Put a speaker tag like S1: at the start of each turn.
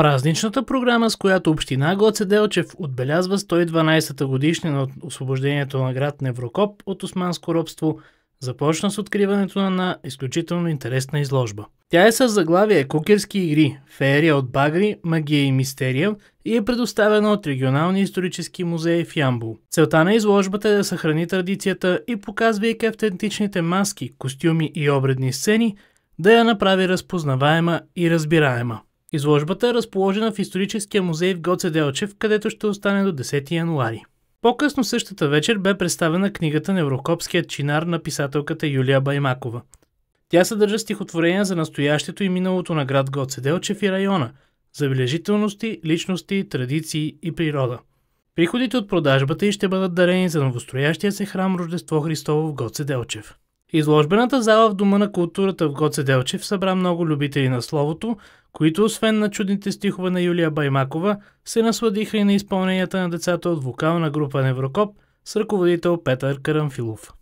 S1: Празничната програма, с която община Гоце Делчев отбелязва 112-та годишнина от освобождението на град Неврокоп от османско робство, започна с откриването на изключително интересна изложба. Тя е с заглавие Кукерски игри, феерия от багри, магия и мистерия и е предоставена от Регионалния исторически музей в Ямбул. Целта на изложбата е да съхрани традицията и показвайки автентичните маски, костюми и обредни сцени, да я направи разпознаваема и разбираема. Изложбата е разположена в историческия музей в Гоце Делчев, където ще остане до 10 януари. По-късно същата вечер бе представена книгата Неврокопският чинар на писателката Юлия Баймакова. Тя съдържа стихотворения за настоящето и миналото на град Гоце Делчев и района, забележителности, личности, традиции и природа. Приходите от продажбата и ще бъдат дарени за новостроящия се храм Рождество Христово в Гоце Делчев. Изложбената зала в Дома на културата в Гоце Делчев събра много любители на словото, които освен на чудните стихове на Юлия Баймакова, се насладиха и на изпълненията на децата от вокална група Неврокоп с ръководител Петър Карамфилов.